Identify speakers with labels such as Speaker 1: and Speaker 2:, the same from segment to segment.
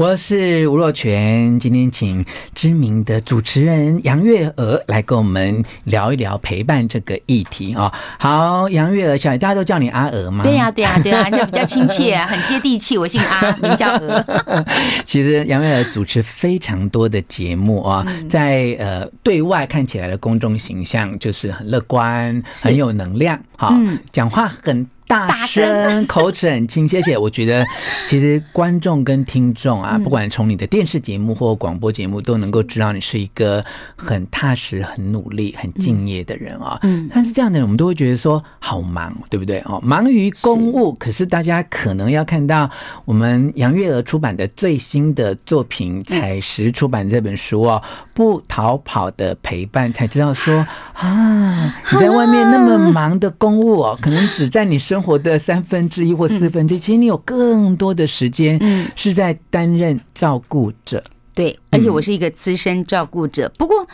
Speaker 1: 我是吴若全，今天请知名的主持人杨月娥来跟我们聊一聊陪伴这个议题啊。好，杨月娥小姐，大家都叫你阿娥吗？对呀，对呀，对呀，就 比较亲切，
Speaker 2: 很接地气。我姓阿，名叫娥。
Speaker 1: 其实杨月娥主持非常多的节目啊，在呃对外看起来的公众形象就是很乐观，很有能量，好讲话很。大声，口齿很清，谢谢。我觉得，其实观众跟听众啊，不管从你的电视节目或广播节目，都能够知道你是一个很踏实、很努力、很敬业的人啊。嗯，但是这样的人，我们都会觉得说好忙，对不对？哦，忙于公务。可是大家可能要看到我们杨月娥出版的最新的作品《采石出版》这本书哦，《不逃跑的陪伴》，才知道说。啊！你在外面那么忙的公务哦，可能只占你生活的三分之一或四分之一，其实你有更多的时间，是在担任照顾者。对，而且我是
Speaker 2: 一个资深照顾者，不过。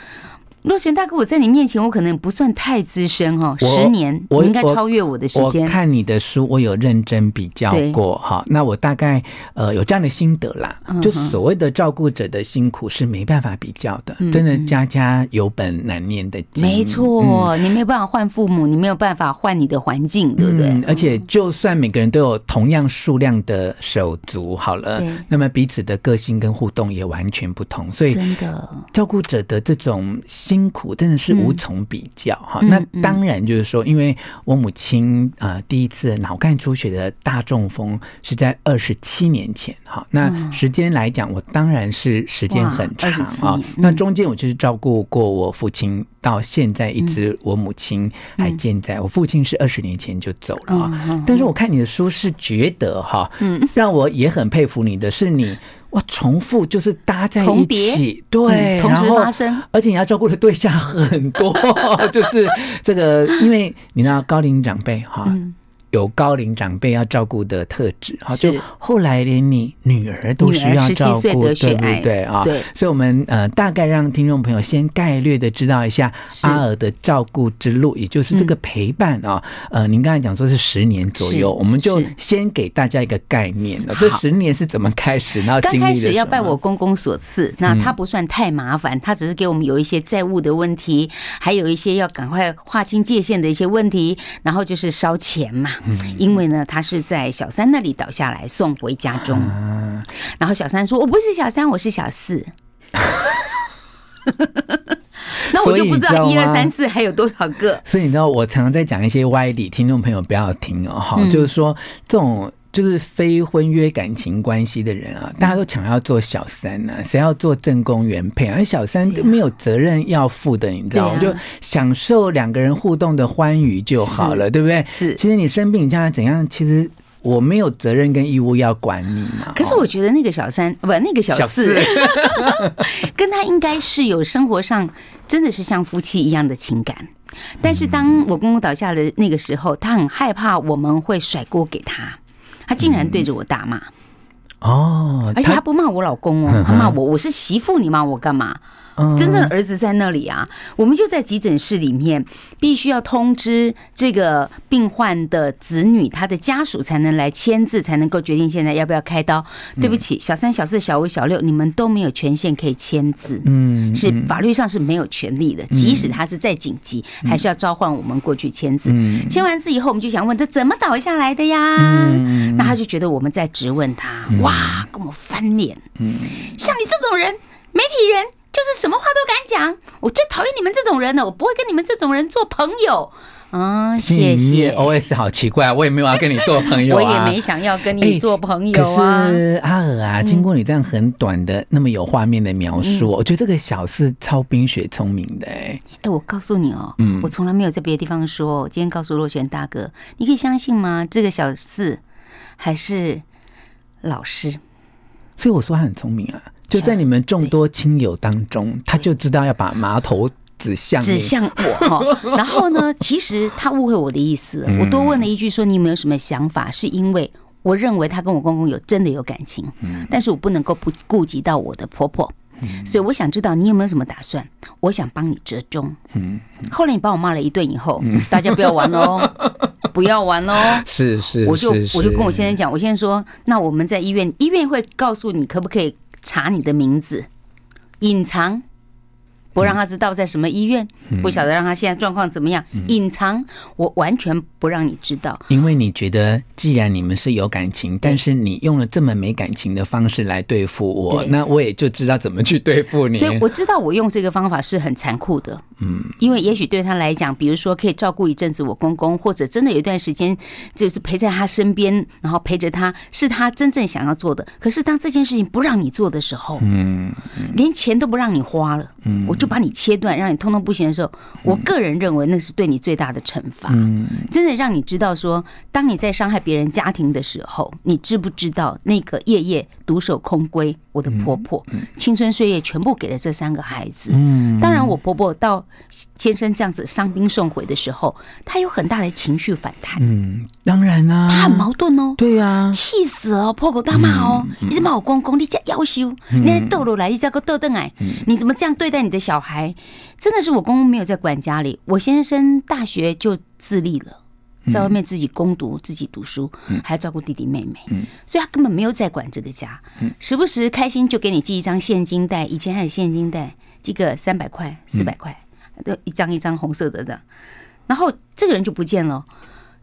Speaker 2: 若泉大哥，我在你面前，我可能不算太资深哦，十年你应该超越我的时间。我看
Speaker 1: 你的书，我有认真比较过哈，那我大概呃有这样的心得啦，就所谓的照顾者的辛苦是没办法比较的，真的家家有本难念的经。没
Speaker 2: 错，你没有办法换父母，你没有办法换你的环境，
Speaker 1: 对不对？而且就算每个人都有同样数量的手足，好了，那么彼此的个性跟互动也完全不同，所以真的照顾者的这种心。辛苦真的是无从比较哈，那当然就是说，因为我母亲啊第一次脑干出血的大中风是在二十七年前哈，那时间来讲，我当然是时间很长啊。那中间我就是照顾过我父亲，到现在一直我母亲还健在，我父亲是二十年前就走了。但是我看你的书是觉得哈，让我也很佩服你的是你。哇，重复就是搭在一起，对，同时发生，而且你要照顾的对象很多，就是这个，因为你知道高龄长辈哈。有高龄长辈要照顾的特质，好，就后来连你女儿都需要照顾，对不对啊？对。所以，我们呃，大概让听众朋友先概略的知道一下阿尔的照顾之路，也就是这个陪伴啊。呃，您刚才讲说，是十年左右，我们就先给大家一个概念了。这十年是怎么开始？然后刚开始要拜
Speaker 2: 我公公所赐，那他不算太麻烦，他只是给我们有一些债务的问题，还有一些要赶快划清界限的一些问题，然后就是烧钱嘛。因为呢，他是在小三那里倒下来送回家中，然后小三说：“我不是小三，我是小四。”
Speaker 1: 那我就不知道一二三四
Speaker 2: 还有多少个。
Speaker 1: 所以你知道我常常在讲一些歪理，听众朋友不要听哦，哈，就是说，种。就是非婚约感情关系的人啊，大家都抢要做小三啊，谁要做正宫原配？而小三都没有责任要负的，你知道吗？就享受两个人互动的欢愉就好了，对不对？是。其实你生病，你将来怎样？其实我没有责任跟义务要管你嘛。可
Speaker 2: 是我觉得那个小三不，那个小四，跟他应该是有生活上真的是像夫妻一样的情感。但是当我公公倒下的那个时候，他很害怕我们会甩锅给他。他竟然对着我大骂，
Speaker 1: 哦，而且他不
Speaker 2: 骂我老公哦，他骂我，我是媳妇，你骂我干嘛？真正儿子在那里啊，我们就在急诊室里面，必须要通知这个病患的子女，他的家属才能来签字，才能够决定现在要不要开刀。对不起，小三、小四、小五、小六，你们都没有权限可以签字。嗯，是法律上是没有权利的，即使他是再紧急，还是要召唤我们过去签字。签完字以后，我们就想问他怎么倒下来的呀？那他就觉得我们在质问他，哇，跟我翻脸。像你这种人，媒体人。就是什么话都敢讲，我最讨厌你们这种人了。我不会跟你们这种人做朋友，嗯，谢谢。
Speaker 1: OS 好奇怪，我也没有要跟你做朋友，我也没想
Speaker 2: 要跟你做朋友啊。可
Speaker 1: 是阿尔啊，经过你这样很短的、那么有画面的描述，我觉得这个小四超冰雪聪明的。哎，
Speaker 2: 哎，我告诉你哦，我从来没有在别的地方说，我今天告诉洛璇大哥，你可以相信吗？这个小四还是老师，
Speaker 1: 所以我说他很聪明啊。就在你们众多亲友当中，他就知道要把矛头指向指向我哈。
Speaker 2: 然后呢，其实他误会我的意思。我多问了一句说你有没有什么想法，是因为我认为他跟我公公有真的有感情。但是我不能够不顾及到我的婆婆，所以我想知道你有没有什么打算？我想帮你折中。嗯。后来你把我骂了一顿以后，大家不要玩喽，不要玩喽。
Speaker 1: 是是，我就我就跟我先
Speaker 2: 生讲，我先生说那我们在医院，医院会告诉你可不可以。查你的名字，隐藏，不让他知道在什么医院，不晓得让他现在状况怎么样。隐藏，我完全不让你知道。
Speaker 1: 因为你觉得，既然你们是有感情，但是你用了这么没感情的方式来对付我，那我也就知道怎么去对付你。所以我
Speaker 2: 知道，我用这个方法是很残酷的。嗯，因为也许对他来讲，比如说可以照顾一阵子我公公，或者真的有一段时间就是陪在他身边，然后陪着他，是他真正想要做的。可是当这件事情不让你做的时候，嗯，连钱都不让你花了，嗯，我就把你切断，让你通通不行的时候，我个人认为那是对你最大的惩罚。嗯，真的让你知道说，当你在伤害别人家庭的时候，你知不知道那个夜夜独守空闺，我的婆婆青春岁月全部给了这三个孩子。嗯，当然我婆婆到。先生这样子伤兵送回的时候，他有很大的情绪反弹。嗯，当然啦，他很矛盾哦。对啊，气死哦，破口大骂哦！你是我公公，你家妖你那逗萝来你家个逗凳哎，你怎么这样对待你的小孩？真的是我公公没有在管家里。我先生大学就自立了，在外面自己攻读、自己读书，还要照顾弟弟妹妹，所以他根本没有在管这个家。时不时开心就给你寄一张现金袋，以前还有现金袋，寄个三百块、四百块。的一张一张红色的，然后这个人就不见了。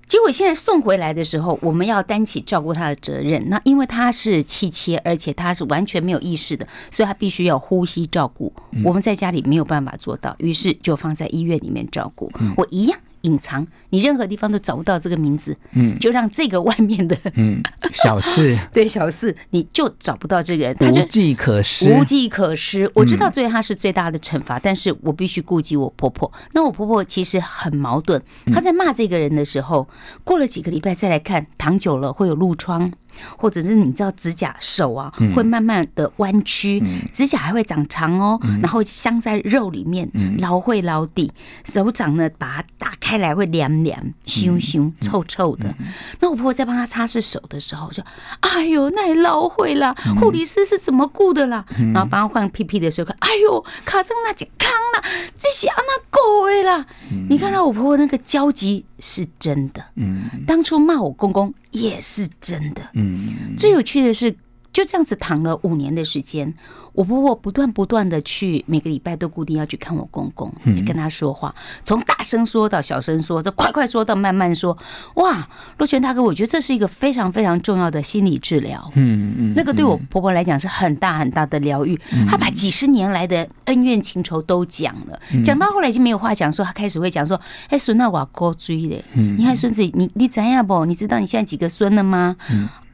Speaker 2: 结果现在送回来的时候，我们要担起照顾他的责任。那因为他是气切，而且他是完全没有意识的，所以他必须要呼吸照顾。我们在家里没有办法做到，于是就放在医院里面照顾。我一样。隐藏，你任何地方都找不到这个名字。嗯，就让这个外面的，嗯，
Speaker 1: 小四，
Speaker 2: 对小四，你就找不到这个人，无
Speaker 1: 计可施，无计
Speaker 2: 可施。我知道，对他是最大的惩罚，但是我必须顾及我婆婆。那我婆婆其实很矛盾，她在骂这个人的时候，过了几个礼拜再来看，躺久了会有褥疮。或者是你知道指甲手啊会慢慢的弯曲，指甲还会长长哦，然后镶在肉里面，老会老地，手掌呢把它打开来会凉凉，腥腥臭臭的。那我婆婆在帮她擦拭手的时候，说：“哎呦，那老会了，护理师是怎么顾的啦？”然后帮她换屁屁的时候，看：“哎呦，卡成那节坑了，这些那狗味啦！你看到我婆婆那个焦急是真的。嗯，当初骂我公公。也是真的。嗯，最有趣的是。就这样子躺了五年的时间，我婆婆不断不断的去，每个礼拜都固定要去看我公公，也跟他说话，从大声说到小声说，这快快说到慢慢说。哇，洛泉大哥，我觉得这是一个非常非常重要的心理治疗。嗯嗯，那个对我婆婆来讲是很大很大的疗愈。她把几十年来的恩怨情仇都讲了，讲到后来已经没有话讲，说她开始会讲说：“哎，孙那瓦哥追的，你看孙子，你你怎样不？你知道你现在几个孙了吗？”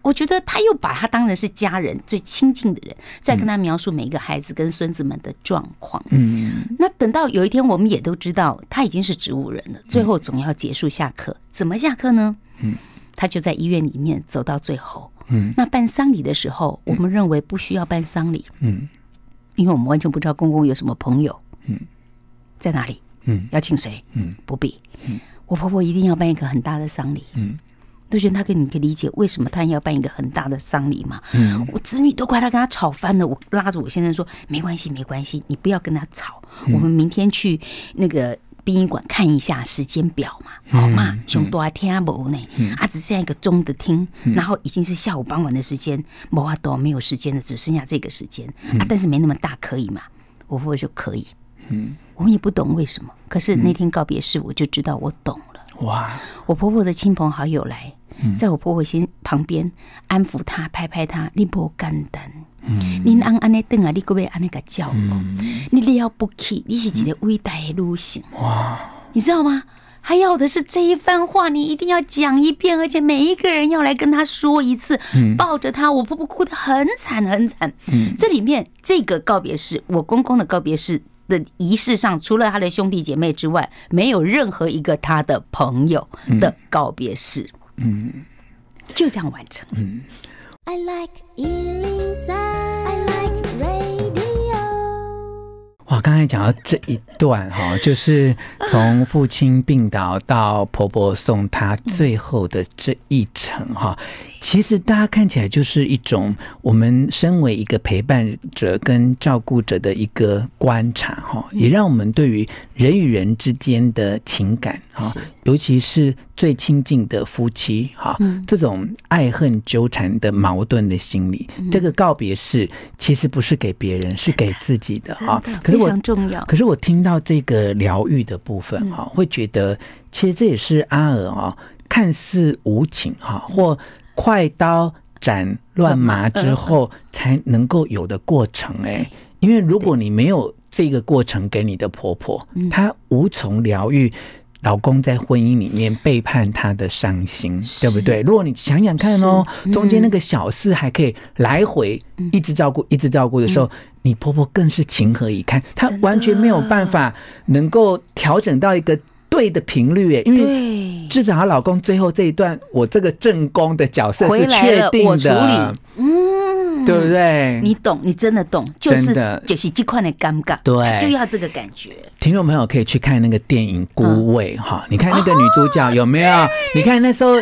Speaker 2: 我觉得他又把他当成是家人最亲近的人，在跟他描述每一个孩子跟孙子们的状况。嗯，那等到有一天我们也都知道他已经是植物人了，最后总要结束下课，怎么下课呢？嗯，他就在医院里面走到最后。嗯，那办丧礼的时候，我们认为不需要办丧礼。嗯，因为我们完全不知道公公有什么朋友。嗯，在哪里？嗯，要请谁？嗯，不必。嗯，我婆婆一定要办一个很大的丧礼。嗯。杜鹃，他跟你可以理解为什么他要办一个很大的丧礼嘛？嗯，我子女都怪他跟他吵翻了。我拉着我先生说：“没关系，没关系，你不要跟他吵。我们明天去那个殡仪馆看一下时间表嘛，好吗？熊多来听无呢？啊，只剩下一个钟的听，然后已经是下午傍晚的时间，无啊，多没有时间了，只剩下这个时间。啊，但是没那么大可以嘛？我婆婆就可以。嗯，我们也不懂为什么，可是那天告别式我就知道我懂了。哇，我婆婆的亲朋好友来。在我婆婆心旁边安抚她，拍拍她，你不简单，你按安那等啊，你可别安那个叫你了不起，你是一个伟大的女性。哇，你知道吗？还要的是这一番话，你一定要讲一遍，而且每一个人要来跟他说一次，抱着他，我婆婆哭得很惨很惨。这里面这个告别式，我公公的告别式的仪式上，除了他的兄弟姐妹之外，没有任何一个他的朋友的告别式。嗯，就这样完成。
Speaker 1: 嗯。哇，刚才讲到这一段哈，就是从父亲病倒到婆婆送他最后的这一程哈，其实大家看起来就是一种我们身为一个陪伴者跟照顾者的一个观察哈，也让我们对于人与人之间的情感哈。尤其是最亲近的夫妻哈，这种爱恨纠缠的矛盾的心理，这个告别式其实不是给别人，是给自己的啊。可是我，可是我听到这个疗愈的部分哈，会觉得其实这也是阿尔哈看似无情哈，或快刀斩乱麻之后才能够有的过程哎。因为如果你没有这个过程给你的婆婆，她无从疗愈。老公在婚姻里面背叛她的伤心，对不对？如果你想想看哦，中间那个小事还可以来回一直照顾，一直照顾的时候，你婆婆更是情何以堪，她完全没有办法能够调整到一个对的频率，哎，因为至少她老公最后这一段，我这个正宫的角色是确定的。
Speaker 2: 对不对？你懂，你真的懂，就是就是这块的尴尬，对，就要这个感觉。
Speaker 1: 听众朋友可以去看那个电影《孤味》哈，你看那个女主角有没有？你看那时候，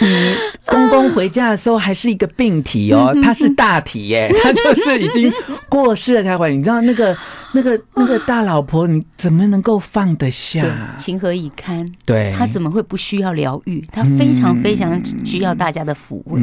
Speaker 1: 你公公回家的时候还是一个病体哦，他是大体耶，他就是已经过世了才会。你知道那个那个那个大老婆，你怎么能够放得下？情何以堪？对，他怎么会不需要疗愈？他非常非
Speaker 2: 常需要大家的抚慰。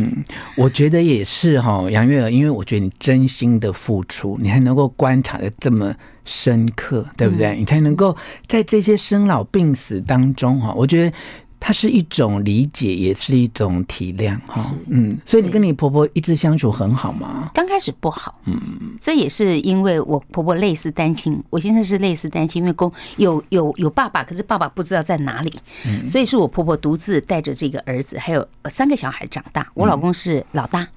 Speaker 1: 我觉得也是哈。因为，因为我觉得你真心的付出，你还能够观察的这么深刻，对不对？你才能够在这些生老病死当中，哈，我觉得。它是一种理解，也是一种体谅，哈，嗯，所以你跟你婆婆一直相处很好吗？刚开始不好，嗯，
Speaker 2: 这也是因为我婆婆类似单亲，我现在是类似单亲，因为公有有有爸爸，可是爸爸不知道在哪里，所以是我婆婆独自带着这个儿子还有三个小孩长大。我老公是老大，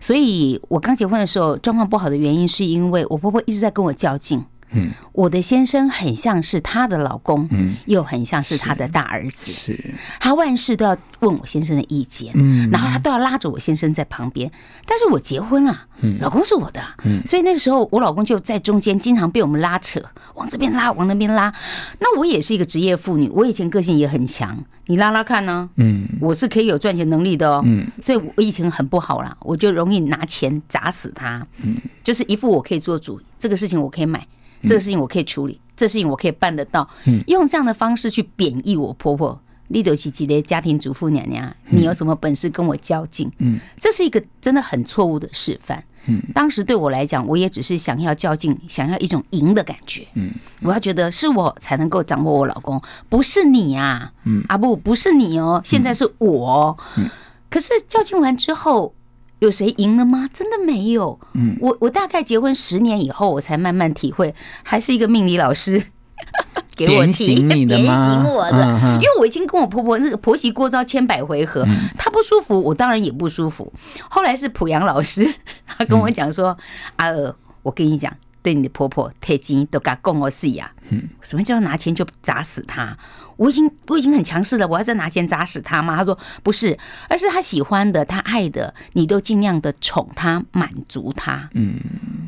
Speaker 2: 所以我刚结婚的时候状况不好的原因，是因为我婆婆一直在跟我较劲。嗯，我的先生很像是他的老公，嗯，又很像是他的大儿子，是。他万事都要问我先生的意见，嗯，然后他都要拉着我先生在旁边。但是我结婚了，嗯，老公是我的，嗯，所以那个时候我老公就在中间，经常被我们拉扯，往这边拉，往那边拉。那我也是一个职业妇女，我以前个性也很强，你拉拉看呢，嗯，我是可以有赚钱能力的哦，嗯，所以我以前很不好啦，我就容易拿钱砸死他，嗯，就是一副我可以做主，这个事情我可以买。这个事情我可以处理，这事情我可以办得到。嗯，用这样的方式去贬义我婆婆，立德齐几的家庭主妇娘娘，你有什么本事跟我较劲？嗯，这是一个真的很错误的示范。嗯，当时对我来讲，我也只是想要较劲，想要一种赢的感觉。嗯，我要觉得是我才能够掌握我老公，不是你啊。嗯啊，不，不是你哦，现在是我。嗯，可是较劲完之后。有谁赢了吗？真的没有。嗯，我我大概结婚十年以后，我才慢慢体会，还是一个命理老师 给我提醒你的，醒我的。因为我已经跟我婆婆个婆媳过招千百回合，她不舒服，我当然也不舒服。后来是濮阳老师，他跟我讲说：“阿娥，我跟你讲。”对你的婆婆，金都敢供我死呀！嗯，什么叫拿钱就砸死她？我已经，我已经很强势了，我要再拿钱砸死她吗？她说不是，而是她喜欢的，她爱的，你都尽量的宠她，满足她。嗯，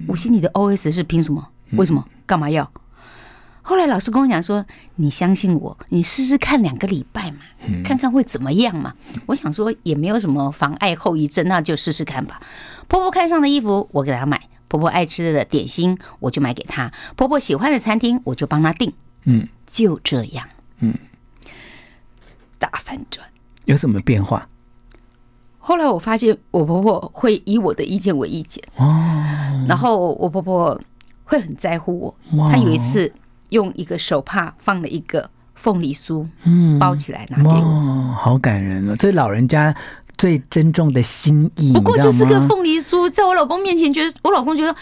Speaker 2: 我心里的 O S 是凭什么？为什么？干嘛要？后来老师跟我讲说：“你相信我，你试试看两个礼拜嘛，看看会怎么样嘛。”我想说也没有什么妨碍后遗症，那就试试看吧。婆婆看上的衣服，我给她买。婆婆爱吃的点心，我就买给她；婆婆喜欢的餐厅，我就帮她订。
Speaker 1: 嗯，就这样。嗯，大反转有什么变化？
Speaker 2: 后来我发现，我婆婆会以我的意见为意见哦。然后我婆婆会很在乎我。她有一次用一个手帕放了一个凤梨酥，嗯，包起来拿给
Speaker 1: 我，好感人啊！这老人家。最珍重的心意，不过就是个凤
Speaker 2: 梨酥，在我老公面前，觉得我老公觉得，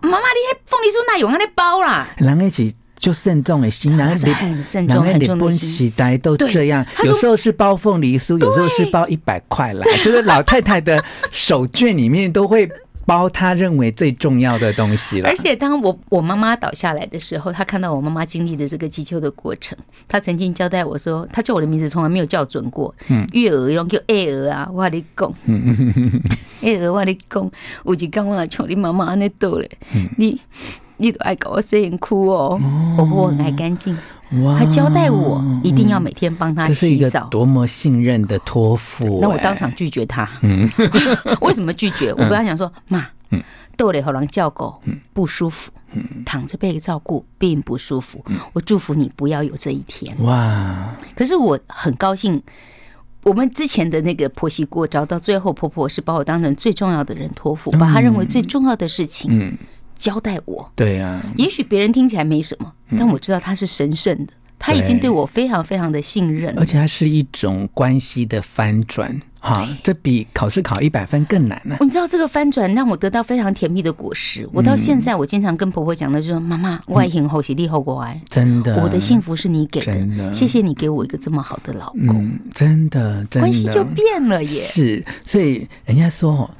Speaker 2: 妈妈，你凤梨酥那有那尼包啦？
Speaker 1: 个人起就慎重的心，男人很慎重，男人你不期待都这样。有时候是包凤梨酥，有时候是包一百块啦，就是老太太的手绢里面都会。包他认为最重要的东西了。而且
Speaker 2: 当我我妈妈倒下来的时候，他看到我妈妈经历的这个急救的过程，他曾经交代我说，他叫我的名字从来没有叫准过，月儿用叫爱儿啊，我喺度讲，爱 儿我喺度讲，有阵刚我喺求你妈妈喺逗倒嘞，你你都爱搞我声音哭哦，哦、我很爱干净。他交代我一定要每天帮他洗
Speaker 1: 澡，多么信任的托付！那我当场拒绝他。嗯，为什么拒绝？我跟他讲
Speaker 2: 说：“妈，豆你和狼叫狗不舒服，躺着被照顾并不舒服。我祝福你不要有这一天。”
Speaker 1: 哇！
Speaker 2: 可是我很高兴，我们之前的那个婆媳过招到最后，婆婆是把我当成最重要的人托付，把她认为最重要的事情。嗯。交代我，
Speaker 1: 对呀，也
Speaker 2: 许别人听起来没什么，但我知道他是神圣的，
Speaker 1: 他已经对我
Speaker 2: 非常非常的信任，而且
Speaker 1: 它是一种关系的翻转，哈，这比考试考一百分更难呢。你
Speaker 2: 知道这个翻转让我得到非常甜蜜的果实，
Speaker 1: 我到现在
Speaker 2: 我经常跟婆婆讲的就是：妈妈，外行后，喜力后果来，
Speaker 1: 真的，我的幸福是你给的，谢谢
Speaker 2: 你给我一个这么好的老
Speaker 1: 公，真的，关系就变
Speaker 2: 了耶。是，
Speaker 1: 所以人家说。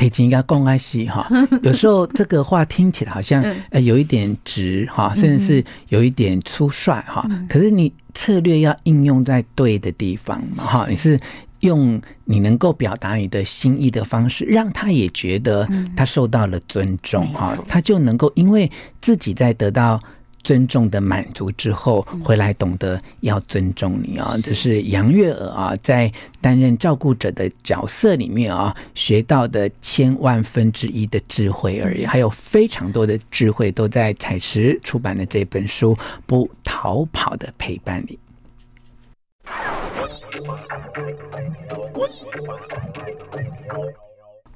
Speaker 1: 太极应该公爱些哈，有时候这个话听起来好像呃有一点直哈，甚至是有一点粗率哈。可是你策略要应用在对的地方嘛哈，你是用你能够表达你的心意的方式，让他也觉得他受到了尊重哈，他就能够因为自己在得到。尊重的满足之后，回来懂得要尊重你啊！这是杨月娥啊，在担任照顾者的角色里面啊，学到的千万分之一的智慧而已。还有非常多的智慧都在彩石出版的这本书《不逃跑的陪伴》里。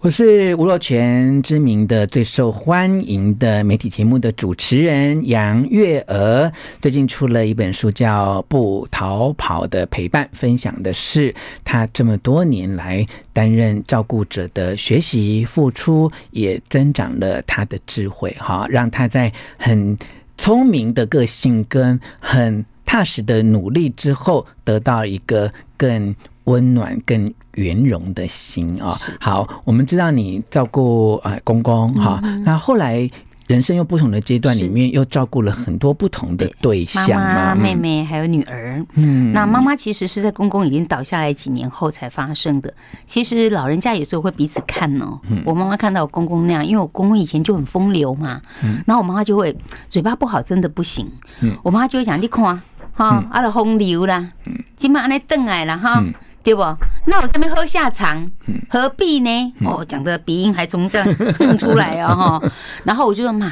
Speaker 1: 我是吴若全，知名的最受欢迎的媒体节目的主持人杨月娥，最近出了一本书叫《不逃跑的陪伴》，分享的是她这么多年来担任照顾者的学习、付出，也增长了她的智慧，哈，让她在很聪明的个性跟很踏实的努力之后，得到一个更。温暖更圆融的心啊！好，我们知道你照顾啊公公哈，那后来人生又不同的阶段里面，又照顾了很多不同的对象，妈妈、妹妹
Speaker 2: 还有女儿。嗯，那妈妈其实是在公公已经倒下来几年后才发生的。其实老人家有时候会彼此看哦。我妈妈看到公公那样，因为我公公以前就很风流嘛。嗯，然后我妈妈就会嘴巴不好，真的不行。嗯，我妈就会讲：你看，哈，阿拉风流啦，今嘛阿来倒来了哈。对不？那我这边喝下场，何必呢？哦，讲的鼻音还从这碰出来哦，哈，然后我就说嘛，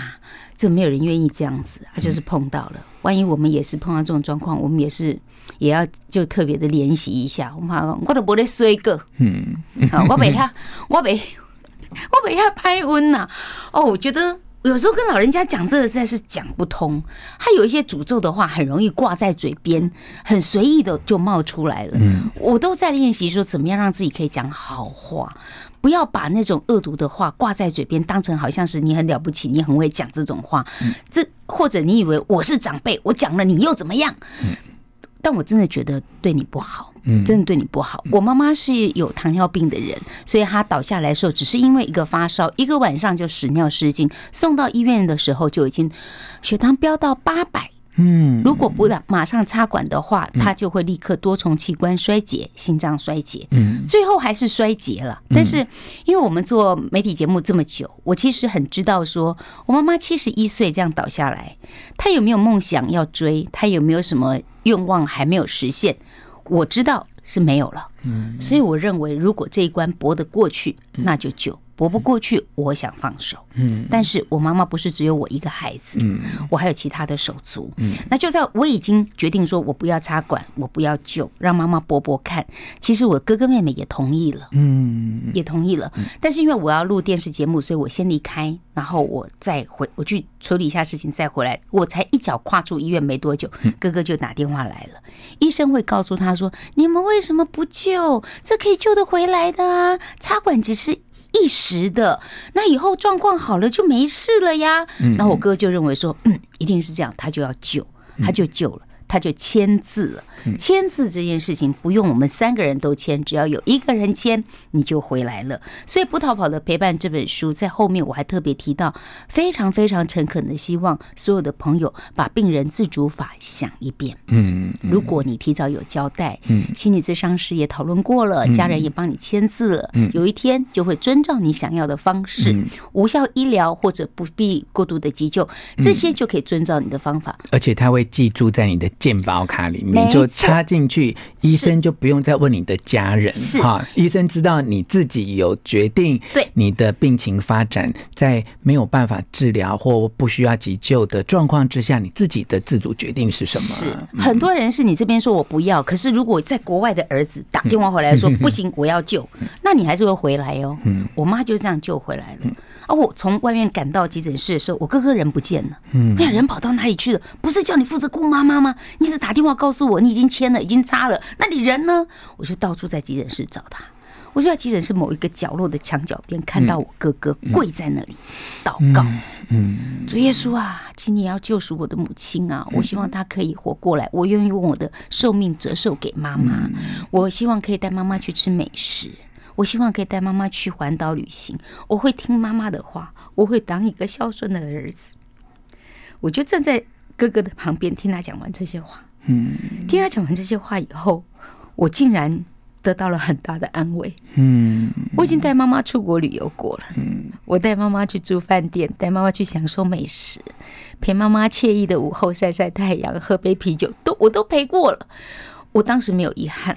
Speaker 2: 这没有人愿意这样子，他就是碰到了。万一我们也是碰到这种状况，我们也是也要就特别的怜惜一下。我怕我都不得衰个，
Speaker 1: 嗯，我袂他，
Speaker 2: 我袂，我袂他拍瘟呐！哦，我觉得。有时候跟老人家讲这个实在是讲不通，他有一些诅咒的话很容易挂在嘴边，很随意的就冒出来了。嗯，我都在练习说怎么样让自己可以讲好话，不要把那种恶毒的话挂在嘴边，当成好像是你很了不起，你很会讲这种话。这或者你以为我是长辈，我讲了你又怎么样？但我真的觉得对你不好，嗯，真的对你不好。我妈妈是有糖尿病的人，所以她倒下来的时候，只是因为一个发烧，一个晚上就屎尿失禁，送到医院的时候就已经血糖飙到八百。嗯，如果不马上插管的话，他就会立刻多重器官衰竭，心脏衰竭，最后还是衰竭了。但是，因为我们做媒体节目这么久，我其实很知道，说我妈妈七十一岁这样倒下来，她有没有梦想要追，她有没有什么愿望还没有实现，我知道是没有了。嗯，所以我认为，如果这一关博得过去，那就救。活不过去，我想放手。嗯，但是我妈妈不是只有我一个孩子，嗯，我还有其他的手足。嗯，那就在我已经决定说，我不要插管，我不要救，让妈妈搏搏看。其实我哥哥妹妹也同意了，
Speaker 1: 嗯，
Speaker 2: 也同意了。但是因为我要录电视节目，所以我先离开，然后我再回，我去处理一下事情再回来。我才一脚跨出医院没多久，哥哥就打电话来了。医生会告诉他说：“你们为什么不救？这可以救得回来的啊！插管只是……”一时的，那以后状况好了就没事了呀。那我哥就认为说，嗯，一定是这样，他就要救，他就救了，他就签字。了。签字这件事情不用我们三个人都签，只要有一个人签你就回来了。所以《不逃跑的陪伴》这本书在后面我还特别提到，非常非常诚恳的希望所有的朋友把病人自主法想一遍。
Speaker 1: 嗯，如果
Speaker 2: 你提早有交代，嗯，心理咨商师也讨论过了，家人也帮你签字了，有一天就会遵照你想要的方式，无效医疗或者不必过度的急救，这些就可以遵照你的方法。
Speaker 1: 而且他会记住在你的健保卡里面。插进去，医生就不用再问你的家人，哈，医生知道你自己有决定，对你的病情发展，在没有办法治疗或不需要急救的状况之下，你自己的自主决定是什么？是
Speaker 2: 很多人是你这边说我不要，可是如果在国外的儿子打电话回来说 不行，我要救，那你还是会回来哦。我妈就这样救回来了。哦，从外面赶到急诊室的时候，我哥哥人不见了。嗯，哎呀，人跑到哪里去了？不是叫你负责顾妈妈吗？你是打电话告诉我，你已经签了，已经扎了，那你人呢？我就到处在急诊室找他。我就在急诊室某一个角落的墙角边，看到我哥哥跪在那里祷告。嗯，主耶稣啊，请你要救赎我的母亲啊！我希望她可以活过来，我愿意用我的寿命折寿给妈妈。我希望可以带妈妈去吃美食。我希望可以带妈妈去环岛旅行。我会听妈妈的话，我会当一个孝顺的儿子。我就站在哥哥的旁边，听他讲完这些话。嗯，听他讲完这些话以后，我竟然得到了很大的安慰。嗯，我已经带妈妈出国旅游过了。嗯，我带妈妈去住饭店，带妈妈去享受美食，陪妈妈惬意的午后晒晒太阳，喝杯啤酒，都我都陪过了。我当时没有遗憾。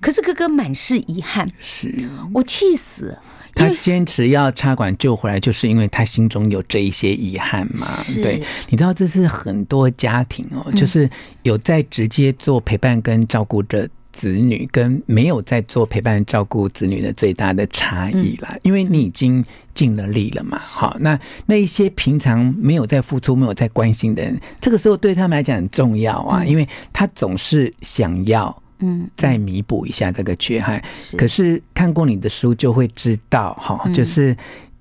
Speaker 2: 可是哥哥满是遗憾，
Speaker 1: 是我气死。他坚持要插管救回来，就是因为他心中有这一些遗憾嘛。对，你知道这是很多家庭哦，就是有在直接做陪伴跟照顾的子女，跟没有在做陪伴照顾子女的最大的差异啦。因为你已经尽了力了嘛。好，那那一些平常没有在付出、没有在关心的人，这个时候对他们来讲很重要啊，因为他总是想要。嗯，再弥补一下这个缺憾。可是看过你的书就会知道，哈，就是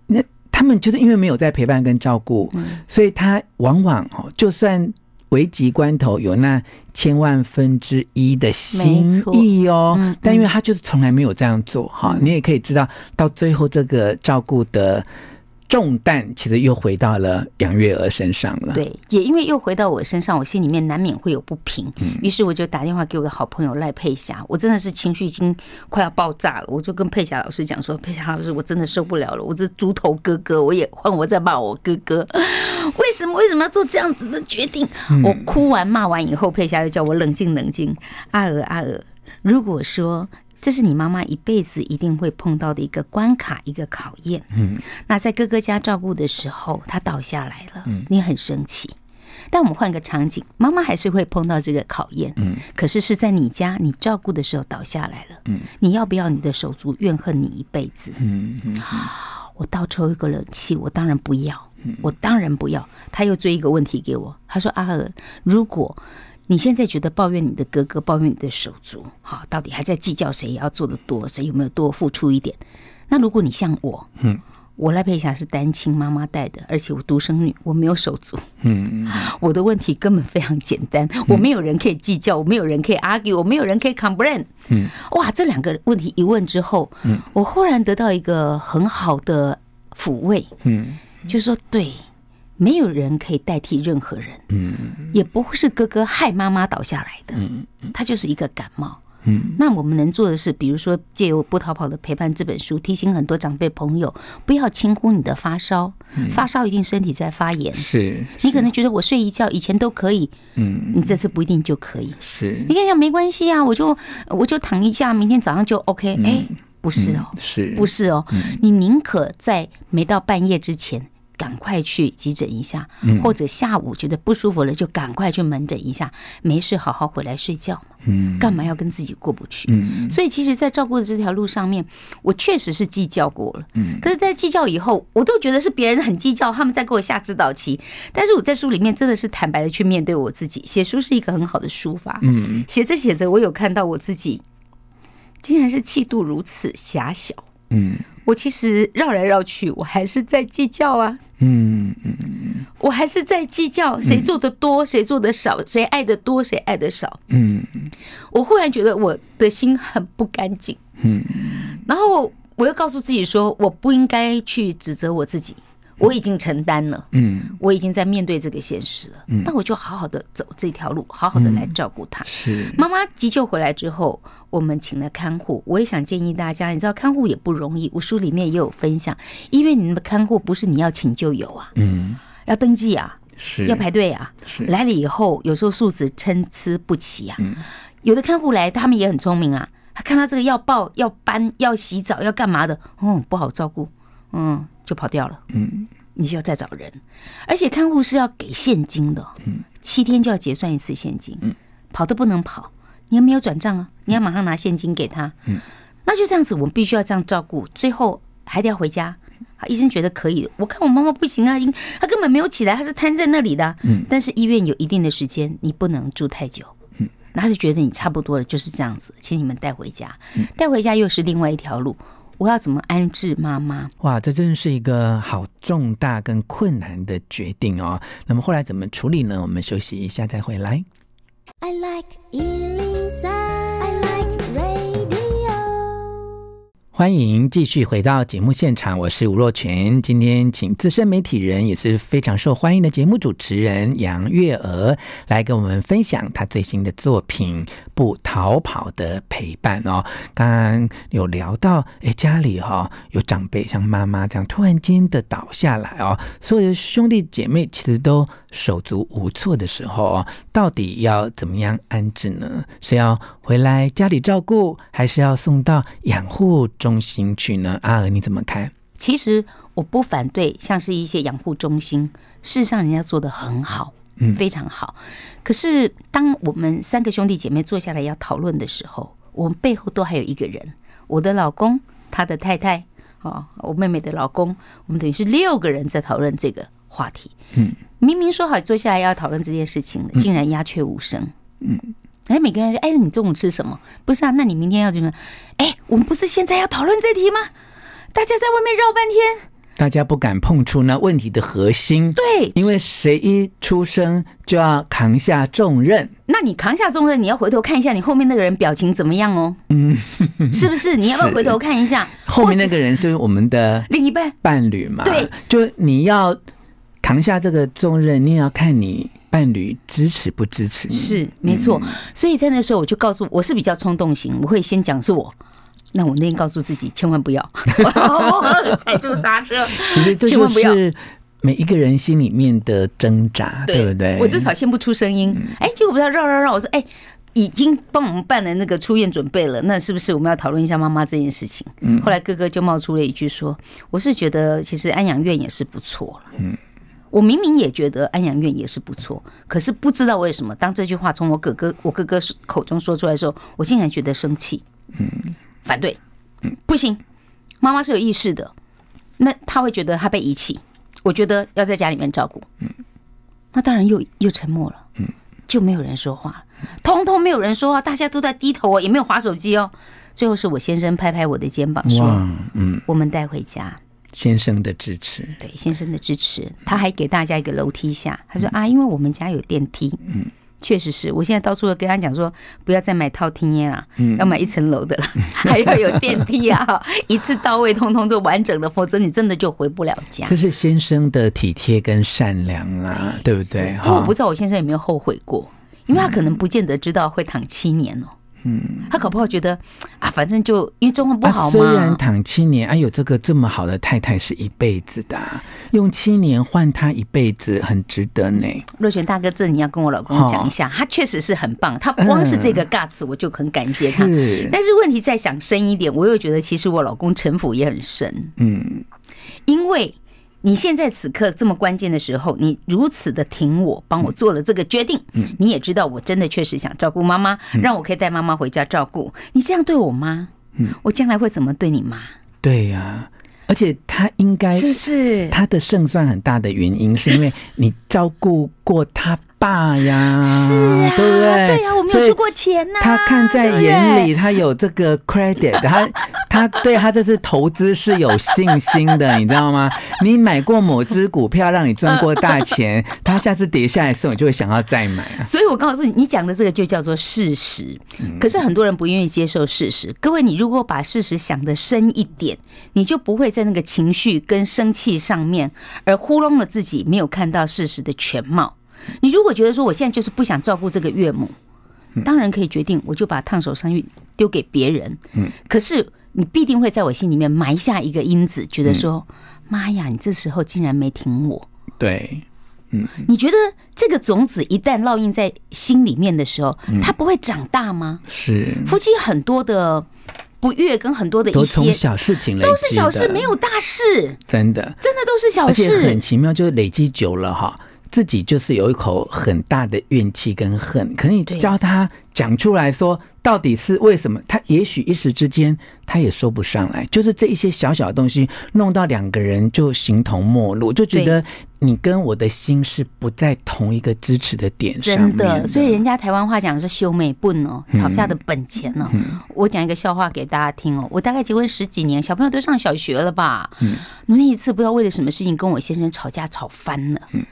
Speaker 1: 那他们就是因为没有在陪伴跟照顾，所以他往往哦，就算危急关头有那千万分之一的心意哦，但因为他就是从来没有这样做，哈，你也可以知道到最后这个照顾的。重担其实又回到了杨月娥身上了。对，
Speaker 2: 也因为又回到我身上，我心里面难免会有不平。嗯，于是我就打电话给我的好朋友赖佩霞，我真的是情绪已经快要爆炸了。我就跟佩霞老师讲说：“佩霞老师，我真的受不了了，我这猪头哥哥，我也换我再骂我哥哥，为什么为什么要做这样子的决定？”我哭完骂完以后，佩霞又叫我冷静冷静。阿娥阿娥，如果说。这是你妈妈一辈子一定会碰到的一个关卡，一个考验。嗯，那在哥哥家照顾的时候，他倒下来了，你很生气。但我们换个场景，妈妈还是会碰到这个考验。嗯，可是是在你家，你照顾的时候倒下来了。嗯，你要不要你的手足怨恨你一辈子？嗯嗯，我倒抽一个冷气，我当然不要，我当然不要。他又追一个问题给我，他说：“阿尔，如果……”你现在觉得抱怨你的哥哥，抱怨你的手足，哈，到底还在计较谁要做的多，谁有没有多付出一点？那如果你像我，嗯，我赖佩霞是单亲妈妈带的，而且我独生女，我没有手足，嗯 我的问题根本非常简单，我没有人可以计较，我没有人可以 argue，我没有人可以 complain，嗯，哇，这两个问题一问之后，嗯，我忽然得到一个很好的抚慰，嗯，就说对。没有人可以代替任何人，嗯，也不会是哥哥害妈妈倒下来的，嗯，他就是一个感冒，嗯，那我们能做的是，比如说借由《不逃跑的陪伴》这本书，提醒很多长辈朋友，不要轻忽你的发烧，发烧一定身体在发炎，是，你可能觉得我睡一觉以前都可以，嗯，你这次不一定就可以，是，你讲讲没关系啊，我就我就躺一下，明天早上就 OK，哎，不是哦，是，不是哦，你宁可在没到半夜之前。赶快去急诊一下，或者下午觉得不舒服了就赶快去门诊一下。没事，好好回来睡觉嘛。嗯，干嘛要跟自己过不去？嗯所以其实，在照顾的这条路上面，我确实是计较过了。嗯。可是，在计较以后，我都觉得是别人很计较，他们在给我下指导期。但是，我在书里面真的是坦白的去面对我自己。写书是一个很好的书法。嗯。写着写着，我有看到我自己，竟然是气度如此狭小。嗯。我其实绕来绕去，我还是在计较啊。嗯嗯嗯我还是在计较谁做的多，谁做的少，谁爱的多，谁爱的少。嗯嗯，我忽然觉得我的心很不干净。嗯，然后我又告诉自己说，我不应该去指责我自己。我已经承担了，嗯，我已经在面对这个现实了，嗯，那我就好好的走这条路，好好的来照顾他。是妈妈急救回来之后，我们请了看护，我也想建议大家，你知道看护也不容易，我书里面也有分享。医院里的看护不是你要请就有啊，嗯，要登记啊，是，要排队啊，来了以后有时候素质参差不齐啊，有的看护来他们也很聪明啊，他看到这个要抱要搬要洗澡要干嘛的，嗯，不好照顾，嗯。就跑掉了，嗯，你就要再找人，而且看护是要给现金的，嗯，七天就要结算一次现金，嗯，跑都不能跑，你没有转账啊，你要马上拿现金给他，嗯，那就这样子，我们必须要这样照顾，最后还得要回家。医生觉得可以，我看我妈妈不行啊，因她根本没有起来，她是瘫在那里的，嗯，但是医院有一定的时间，你不能住太久，嗯，他是觉得你差不多了，就是这样子，请你们带回家，带回家又是另外一条路。
Speaker 1: 我要怎么安置妈妈？哇，这真是一个好重大跟困难的决定哦。那么后来怎么处理呢？我们休息一下再回来。
Speaker 2: I like 103, I like radio.
Speaker 1: 欢迎继续回到节目现场，我是吴若全。今天请资深媒体人，也是非常受欢迎的节目主持人杨月娥来跟我们分享她最新的作品《不逃跑的陪伴》哦。刚刚有聊到，哎，家里哈有长辈像妈妈这样突然间的倒下来哦，所有的兄弟姐妹其实都手足无措的时候哦，到底要怎么样安置呢？是要？回来家里照顾，还是要送到养护中心去呢？阿娥，你怎么看？
Speaker 2: 其实我不反对，像是一些养护中心，事实上人家做的很好，嗯，非常好。可是当我们三个兄弟姐妹坐下来要讨论的时候，我们背后都还有一个人，我的老公，他的太太，哦，我妹妹的老公，我们等于是六个人在讨论这个话题。嗯，明明说好坐下来要讨论这件事情竟然鸦雀无声。嗯。哎，每个人哎，你中午吃什么？不是啊，那你明天要怎么？哎，我们不是现在要讨论这题吗？大家在外面绕半天，
Speaker 1: 大家不敢碰触那问题的核心。对，因为谁一出生就要扛下重任？
Speaker 2: 那你扛下重任，你要回头看一下你后面那个人表情怎么样哦。嗯，
Speaker 1: 是不是？你要不要回头
Speaker 2: 看一下？后面那个
Speaker 1: 人是我们的另一半伴侣嘛？对，就你要扛下这个重任，你也要看你。伴侣支持不支持？是没错，
Speaker 2: 所以在那时候我就告诉我是比较冲动型，我会先讲是我。那我那天告诉自己千万不要踩住 刹车，其实这就是
Speaker 1: 每一个人心里面的挣扎，对不对？我至少先
Speaker 2: 不出声音。哎，结果不要绕绕绕，我说哎，已经帮我们办了那个出院准备了，那是不是我们要讨论一下妈妈这件事情？后来哥哥就冒出了一句说：“我是觉得其实安养院也是不错了。”嗯。我明明也觉得安养院也是不错，可是不知道为什么，当这句话从我哥哥我哥哥口中说出来的时候，我竟然觉得生气，反对，不行，妈妈是有意识的，那他会觉得他被遗弃，我觉得要在家里面照顾，那当然又又沉默了，就没有人说话，通通没有人说话，大家都在低头哦，也没有划手机哦，最后是我先生拍拍我的肩膀说，嗯，我们带回家。
Speaker 1: 先生的支持，对
Speaker 2: 先生的支持，他还给大家一个楼梯下。他说啊，因为我们家有电梯，嗯，确实是我现在到处跟他讲说，不要再买套厅烟啦，嗯，要买一层楼的了，还要有电梯啊，一次到位，通通都完整的，否则你真的就回不了家。这是
Speaker 1: 先生的体贴跟善良啦，对不对？因为我不知道我先生有没有后
Speaker 2: 悔过，因为他可能不见得知道会躺七年哦。嗯，他可不会觉得啊，反正就因状中不好吗？虽然
Speaker 1: 躺七年，哎呦，这个这么好的太太是一辈子的，用七年换她一辈子很值得呢。
Speaker 2: 若璇大哥，这你要跟我老公讲一下，他确实是很棒，他光是这个尬词我就很感谢他。是，但是问题再想深一点，我又觉得其实我老公城府也很深。嗯，因为。你现在此刻这么关键的时候，你如此的挺我，帮我做了这个决定，嗯，你也知道我真的确实想照顾妈妈，让我可以带妈妈回家照顾。你这样对我妈，嗯，我将来会怎么对你
Speaker 1: 妈？对呀，而且他应该是不是他的胜算很大的原因，是因为你。照顾过他爸呀，是啊，对不对？对呀，我没有出过钱呐。他看在眼里，他有这个 credit，他他对他这次投资是有信心的，你知道吗？你买过某只股票，让你赚过大钱，他下次跌下来的时候就会想要再买。所
Speaker 2: 以我告诉你，你讲的这个就叫做事实。可是很多人不愿意接受事实。各位，你如果把事实想的深一点，你就不会在那个情绪跟生气上面而糊弄了自己，没有看到事实。的全貌。你如果觉得说我现在就是不想照顾这个岳母，当然可以决定我就把烫手山芋丢给别人。嗯，可是你必定会在我心里面埋下一个因子，觉得说妈呀，你这时候竟然没听我。对，嗯，你觉得这个种子一旦烙印在心里面的时候，它不会长大吗？是夫妻很多的不悦跟很多的一些小
Speaker 1: 事情，都是小事，没有大事，真的，真
Speaker 2: 的都是小事。很
Speaker 1: 奇妙，就是累积久了哈。自己就是有一口很大的怨气跟恨，可能你教他讲出来说到底是为什么？他也许一时之间他也说不上来。就是这一些小小的东西弄到两个人就形同陌路，就觉得你跟我的心是不在同一个支持的点上。真的，所
Speaker 2: 以人家台湾话讲是“修美笨”哦，吵架的本钱哦。我讲一个笑话给大家听哦，我大概结婚十几年，小朋友都上小学了吧？我那一次不知道为了什么事情跟我先生吵架，吵翻了。嗯。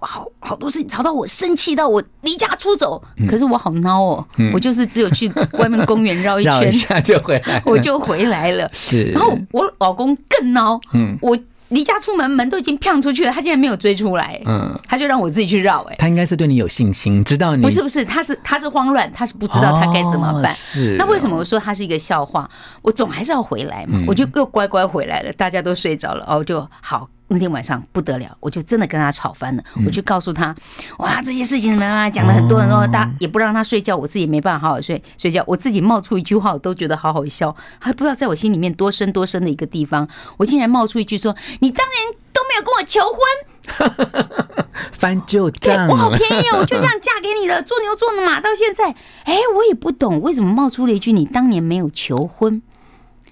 Speaker 2: 好好多事情吵到我生气到我离家出走，可是我好孬哦，我就是只有去外面公园绕一圈，一下
Speaker 1: 就来，我就回
Speaker 2: 来了。是，然后我老公更孬，嗯，我离家出门门都已经飘出去了，他竟然没有追出来，嗯，他就让我自己去绕，哎，
Speaker 1: 他应该是对你有信心，知道你不是不
Speaker 2: 是，他是他是慌乱，他是不知道他该怎么办，是。那为什么我说他是一个笑话？我总还是要回来嘛，我就又乖乖回来了，大家都睡着了哦，就好。那天晚上不得了，我就真的跟他吵翻了。我就告诉他，哇，这些事情没办法讲的，很多人多，他也不让他睡觉，我自己没办法好好睡睡觉。我自己冒出一句话，我都觉得好好笑。还不知道在我心里面多深多深的一个地方，我竟然冒出一句说：“你当年都没有跟我求婚。”翻旧账，我好便宜哦，我就这样嫁给你的，做牛做马到现在。哎，我也不懂为什么冒出了一句你当年没有求婚。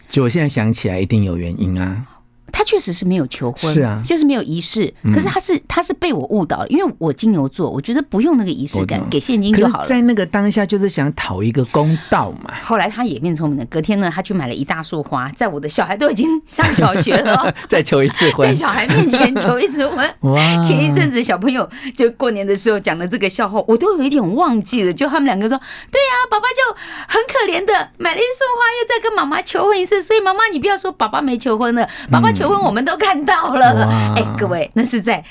Speaker 2: 就我现在
Speaker 1: 想起来，一定有原因啊。
Speaker 2: 他确实是没有求婚，是啊，就是没有仪式。可是他是他是被我误导，因为我金牛座，我觉得不用那个仪式感，给现金就好了。在
Speaker 1: 那个当下，就是想讨一个公道嘛。
Speaker 2: 后来他也变聪明了，隔天呢，他去买了一大束花，在我的小孩都已经上小学了，
Speaker 1: 再求一次婚，在小孩面前求一次婚。哇！前一阵
Speaker 2: 子小朋友就过年的时候讲的这个笑话，我都有一点忘记了。就他们两个说，对呀，爸爸就很可怜的买了一束花，又在跟妈妈求婚一次，所以妈妈你不要说爸爸没求婚了，爸爸。求婚我们都看到了，哎，各位，那是在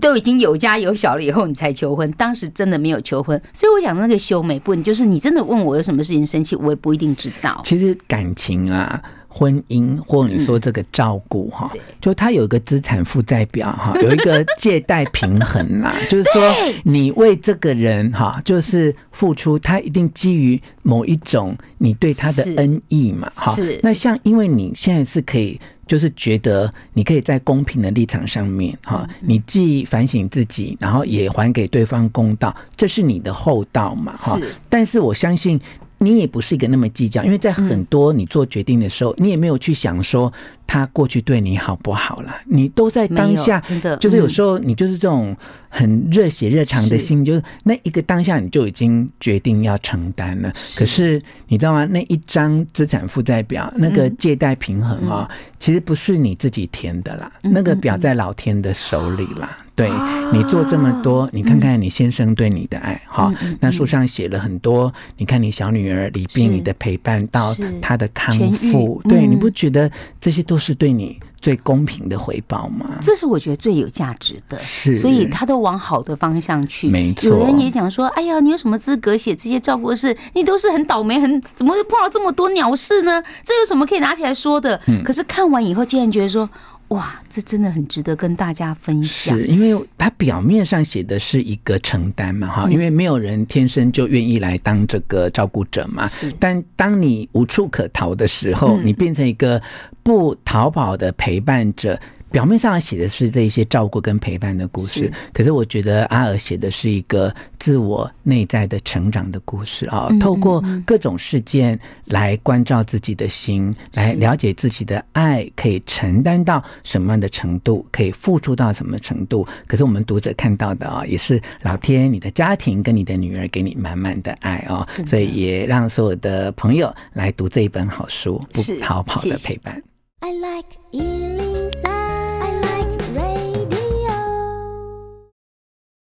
Speaker 2: 都已经有家有小了以后，你才求婚，当时真的没有求婚。所以我想那个修美不？
Speaker 1: 你就是你真的问我有什么事情生气，我也不一定知道。其实感情啊，婚姻，或你说这个照顾哈，就他有一个资产负债表哈，有一个借贷平衡呐，就是说你为这个人哈，就是付出，他一定基于某一种你对他的恩义嘛，哈。那像因为你现在是可以。就是觉得你可以在公平的立场上面哈，你既反省自己，然后也还给对方公道，这是你的厚道嘛哈。但是我相信你也不是一个那么计较，因为在很多你做决定的时候，你也没有去想说。他过去对你好不好了？你都在当下，真的，就是有时候你就是这种很热血热肠的心，就是那一个当下你就已经决定要承担了。可是你知道吗？那一张资产负债表，那个借贷平衡啊，其实不是你自己填的啦，那个表在老天的手里啦。对你做这么多，你看看你先生对你的爱，哈，那书上写了很多。你看你小女儿李冰，你的陪伴到她的康复，对，你不觉得这些都？是对你最公平的回报吗？这
Speaker 2: 是我觉得最有价值的，所以他
Speaker 1: 都往好的方向去。没错，有人也
Speaker 2: 讲说：“哎呀，你有什么资格写这些照顾事？你都是很倒霉，很怎么会碰到这么多鸟事呢？这有什么可以拿起来说的？”嗯，可是看完以后，竟然觉得说。哇，这真的很值得跟大家分享。是因
Speaker 1: 为他表面上写的是一个承担嘛，哈，因为没有人天生就愿意来当这个照顾者嘛。是，但当你无处可逃的时候，你变成一个不逃跑的陪伴者。表面上写的是这些照顾跟陪伴的故事，可是我觉得阿尔写的是一个自我内在的成长的故事啊，透过各种事件来关照自己的心，来了解自己的爱可以承担到什么样的程度，可以付出到什么程度。可是我们读者看到的啊，也是老天，你的家庭跟你的女儿给你满满的爱哦，所以也让所有的朋友来读这一本好书，《不逃跑的陪伴》。I like